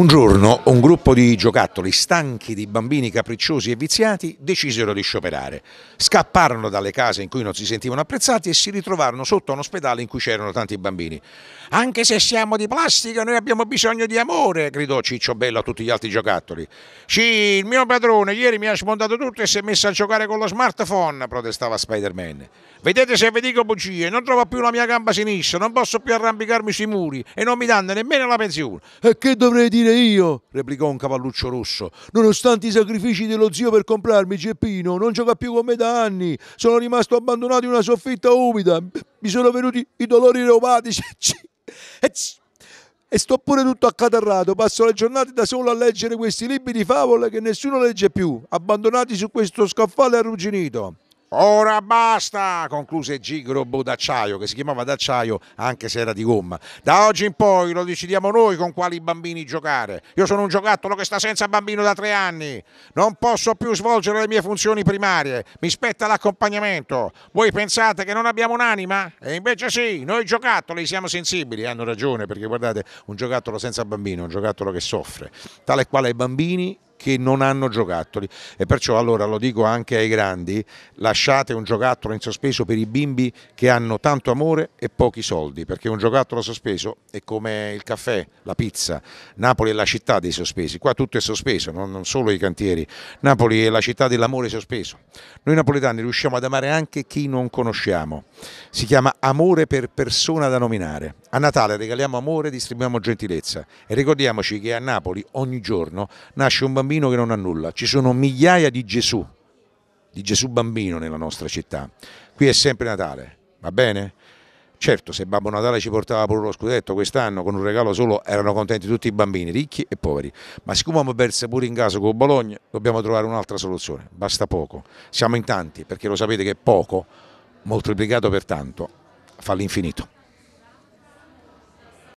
Un giorno un gruppo di giocattoli stanchi di bambini capricciosi e viziati decisero di scioperare. Scapparono dalle case in cui non si sentivano apprezzati e si ritrovarono sotto un ospedale in cui c'erano tanti bambini. Anche se siamo di plastica, noi abbiamo bisogno di amore, gridò Ciccio Bello a tutti gli altri giocattoli. Sì, il mio padrone ieri mi ha smontato tutto e si è messo a giocare con lo smartphone, protestava Spider-Man. Vedete se vi dico bugie, non trovo più la mia gamba sinistra, non posso più arrampicarmi sui muri e non mi danno nemmeno la pensione. E che dovrei dire? dire io, replicò un cavalluccio rosso. Nonostante i sacrifici dello zio per comprarmi Geppino, non gioca più con me da anni. Sono rimasto abbandonato in una soffitta umida. Mi sono venuti i dolori reumatici. E sto pure tutto accatarrato, passo le giornate da solo a leggere questi libri di favole che nessuno legge più, abbandonati su questo scaffale arrugginito. Ora basta, concluse Gigrobo d'acciaio, che si chiamava d'acciaio anche se era di gomma. Da oggi in poi lo decidiamo noi con quali bambini giocare. Io sono un giocattolo che sta senza bambino da tre anni. Non posso più svolgere le mie funzioni primarie. Mi spetta l'accompagnamento. Voi pensate che non abbiamo un'anima? E invece sì, noi giocattoli siamo sensibili. Hanno ragione, perché guardate, un giocattolo senza bambino è un giocattolo che soffre. Tale e quale i bambini che non hanno giocattoli e perciò allora lo dico anche ai grandi, lasciate un giocattolo in sospeso per i bimbi che hanno tanto amore e pochi soldi, perché un giocattolo sospeso è come il caffè, la pizza, Napoli è la città dei sospesi, qua tutto è sospeso, non solo i cantieri, Napoli è la città dell'amore sospeso, noi napoletani riusciamo ad amare anche chi non conosciamo, si chiama amore per persona da nominare, a Natale regaliamo amore, e distribuiamo gentilezza e ricordiamoci che a Napoli ogni giorno nasce un bambino bambino che non ha nulla, ci sono migliaia di Gesù, di Gesù bambino nella nostra città. Qui è sempre Natale, va bene? Certo, se Babbo Natale ci portava pure lo scudetto quest'anno con un regalo solo erano contenti tutti i bambini, ricchi e poveri. Ma siccome abbiamo perso pure in caso con Bologna, dobbiamo trovare un'altra soluzione. Basta poco. Siamo in tanti perché lo sapete che poco moltiplicato per tanto fa l'infinito.